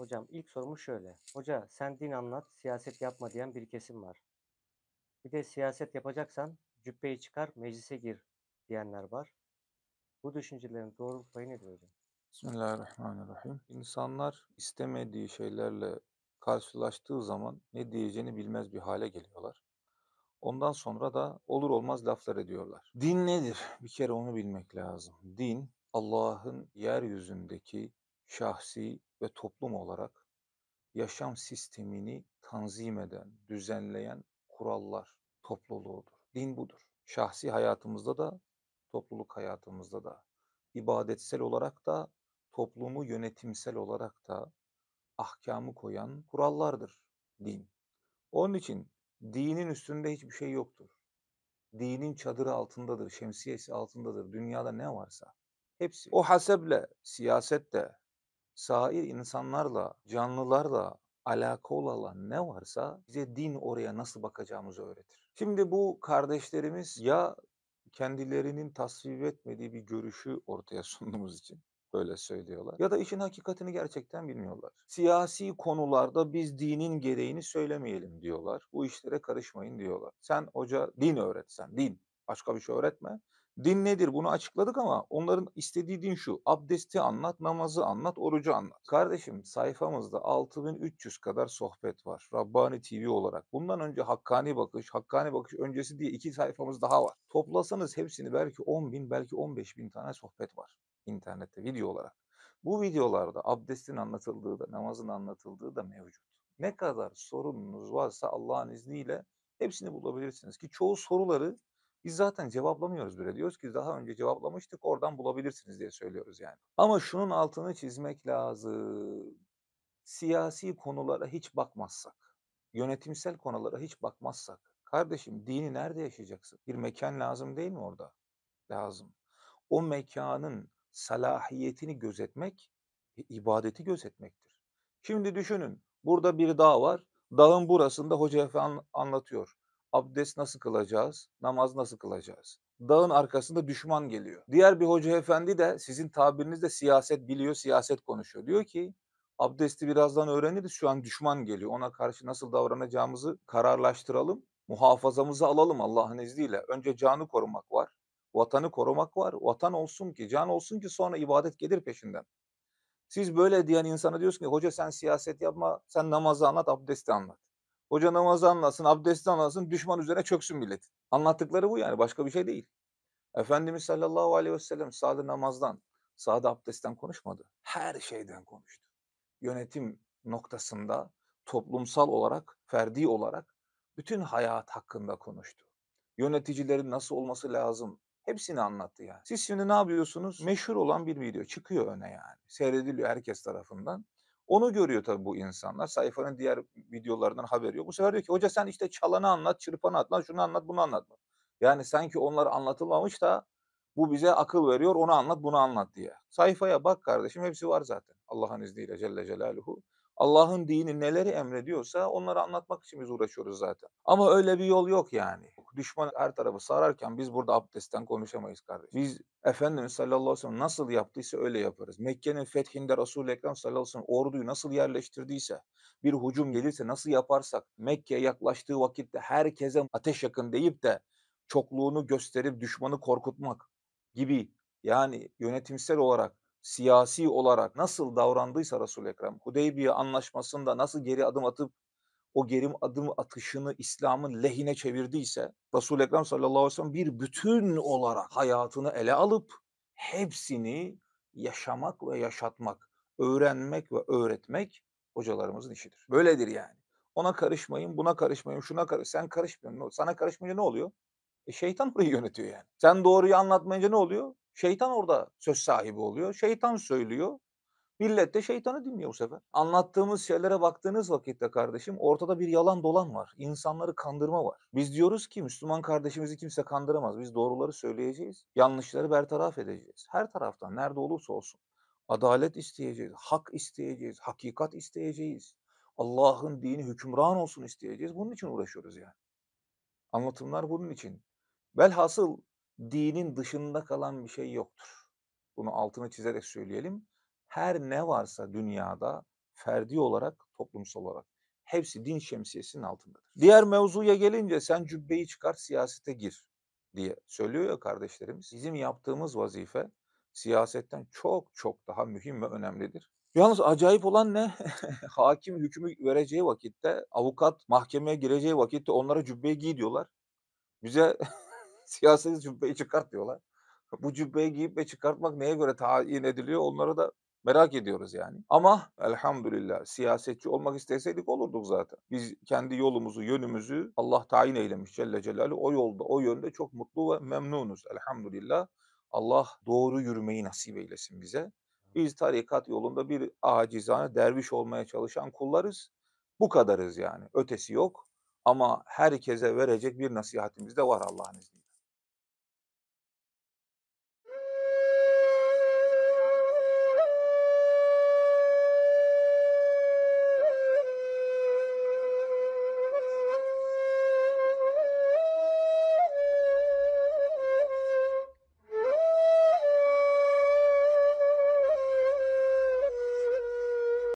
Hocam ilk sorumu şöyle. Hoca sen din anlat, siyaset yapma diyen bir kesim var. Bir de siyaset yapacaksan cübbeyi çıkar, meclise gir diyenler var. Bu düşüncelerin doğruluk payı nedir hocam? Bismillahirrahmanirrahim. İnsanlar istemediği şeylerle karşılaştığı zaman ne diyeceğini bilmez bir hale geliyorlar. Ondan sonra da olur olmaz laflar ediyorlar. Din nedir? Bir kere onu bilmek lazım. Din Allah'ın yeryüzündeki şahsi ve toplum olarak yaşam sistemini tanzim eden, düzenleyen kurallar topluluğudur. Din budur. Şahsi hayatımızda da, topluluk hayatımızda da, ibadetsel olarak da, toplumu yönetimsel olarak da ahkamı koyan kurallardır din. Onun için dinin üstünde hiçbir şey yoktur. Dinin çadırı altındadır, şemsiyesi altındadır. Dünyada ne varsa hepsi. O haseble de sair insanlarla, canlılarla alakalı olan ne varsa bize din oraya nasıl bakacağımızı öğretir. Şimdi bu kardeşlerimiz ya kendilerinin tasvip etmediği bir görüşü ortaya sunduğumuz için böyle söylüyorlar. Ya da işin hakikatini gerçekten bilmiyorlar. Siyasi konularda biz dinin gereğini söylemeyelim diyorlar. Bu işlere karışmayın diyorlar. Sen hoca din öğretsen, din. Başka bir şey öğretme. Din nedir bunu açıkladık ama onların istediği din şu. Abdesti anlat, namazı anlat, orucu anlat. Kardeşim sayfamızda 6300 kadar sohbet var Rabbani TV olarak. Bundan önce Hakkani Bakış, Hakkani Bakış öncesi diye iki sayfamız daha var. Toplasanız hepsini belki 10 bin belki 15 bin tane sohbet var internette video olarak. Bu videolarda abdestin anlatıldığı da namazın anlatıldığı da mevcut. Ne kadar sorununuz varsa Allah'ın izniyle hepsini bulabilirsiniz ki çoğu soruları biz zaten cevaplamıyoruz bile. Diyoruz ki daha önce cevaplamıştık oradan bulabilirsiniz diye söylüyoruz yani. Ama şunun altını çizmek lazım. Siyasi konulara hiç bakmazsak, yönetimsel konulara hiç bakmazsak, kardeşim dini nerede yaşayacaksın? Bir mekan lazım değil mi orada? Lazım. O mekanın salahiyetini gözetmek, ibadeti gözetmektir. Şimdi düşünün burada bir dağ var. Dağın burasında Hoca Efe anlatıyor abdest nasıl kılacağız, namaz nasıl kılacağız? Dağın arkasında düşman geliyor. Diğer bir hoca efendi de sizin tabirinizde siyaset biliyor, siyaset konuşuyor. Diyor ki abdesti birazdan öğreniriz şu an düşman geliyor. Ona karşı nasıl davranacağımızı kararlaştıralım, muhafazamızı alalım Allah'ın izniyle. Önce canı korumak var, vatanı korumak var. Vatan olsun ki, can olsun ki sonra ibadet gelir peşinden. Siz böyle diyen insana diyorsun ki hoca sen siyaset yapma, sen namazı anlat, abdesti anlat. Hoca namazı anlasın, abdesti anlasın, düşman üzerine çöksün millet. Anlattıkları bu yani başka bir şey değil. Efendimiz sallallahu aleyhi ve sellem sade namazdan, sade abdestten konuşmadı. Her şeyden konuştu. Yönetim noktasında toplumsal olarak, ferdi olarak bütün hayat hakkında konuştu. Yöneticilerin nasıl olması lazım, Hepsini anlattı yani. Siz şimdi ne yapıyorsunuz? Meşhur olan bir video çıkıyor öne yani. Seyrediliyor herkes tarafından. Onu görüyor tabii bu insanlar. Sayfanın diğer videolarından haber yok. Bu sefer diyor ki hoca sen işte çalanı anlat, çırpanı anlat, lan şunu anlat, bunu anlatma. Yani sanki onlar anlatılmamış da bu bize akıl veriyor onu anlat bunu anlat diye. Sayfaya bak kardeşim hepsi var zaten Allah'ın izniyle Celle Celaluhu. Allah'ın dini neleri emrediyorsa onları anlatmak için biz uğraşıyoruz zaten. Ama öyle bir yol yok yani. Düşman her tarafı sararken biz burada abdestten konuşamayız kardeşim. Biz Efendimiz sallallahu aleyhi ve sellem nasıl yaptıysa öyle yaparız. Mekke'nin fethinde Resul-i Ekrem sallallahu aleyhi ve sellem orduyu nasıl yerleştirdiyse, bir hucum gelirse nasıl yaparsak, Mekke'ye yaklaştığı vakitte herkese ateş yakın deyip de çokluğunu gösterip düşmanı korkutmak gibi yani yönetimsel olarak siyasi olarak nasıl davrandıysa Resul-i Ekrem, Hudeybiye anlaşmasında nasıl geri adım atıp o gerim adım atışını İslam'ın lehine çevirdiyse Resul-i Ekrem sallallahu aleyhi ve sellem bir bütün olarak hayatını ele alıp hepsini yaşamak ve yaşatmak, öğrenmek ve öğretmek hocalarımızın işidir. Böyledir yani. Ona karışmayın, buna karışmayın, şuna karış. Sen karışmayın. Sana karışmayınca ne oluyor? E şeytan orayı yönetiyor yani. Sen doğruyu anlatmayınca ne oluyor? Şeytan orada söz sahibi oluyor. Şeytan söylüyor. Millet de şeytanı dinliyor bu sefer. Anlattığımız şeylere baktığınız vakitte kardeşim ortada bir yalan dolan var. İnsanları kandırma var. Biz diyoruz ki Müslüman kardeşimizi kimse kandıramaz. Biz doğruları söyleyeceğiz. Yanlışları bertaraf edeceğiz. Her taraftan nerede olursa olsun. Adalet isteyeceğiz, hak isteyeceğiz, hakikat isteyeceğiz. Allah'ın dini hükümran olsun isteyeceğiz. Bunun için uğraşıyoruz yani. Anlatımlar bunun için. Velhasıl dinin dışında kalan bir şey yoktur. Bunu altını çizerek söyleyelim her ne varsa dünyada ferdi olarak, toplumsal olarak hepsi din şemsiyesinin altındadır. Diğer mevzuya gelince sen cübbeyi çıkar siyasete gir diye söylüyor ya kardeşlerimiz. Bizim yaptığımız vazife siyasetten çok çok daha mühim ve önemlidir. Yalnız acayip olan ne? Hakim hükmü vereceği vakitte, avukat mahkemeye gireceği vakitte onlara cübbeyi giy diyorlar. Bize siyaseti cübbeyi çıkart diyorlar. Bu cübbeyi giyip ve çıkartmak neye göre tayin ediliyor onlara da Merak ediyoruz yani. Ama elhamdülillah siyasetçi olmak isteseydik olurduk zaten. Biz kendi yolumuzu, yönümüzü Allah tayin eylemiş Celle Celaluhu. O yolda, o yönde çok mutlu ve memnunuz elhamdülillah. Allah doğru yürümeyi nasip eylesin bize. Biz tarikat yolunda bir acizane derviş olmaya çalışan kullarız. Bu kadarız yani. Ötesi yok. Ama herkese verecek bir nasihatimiz de var Allah'ın izniyle.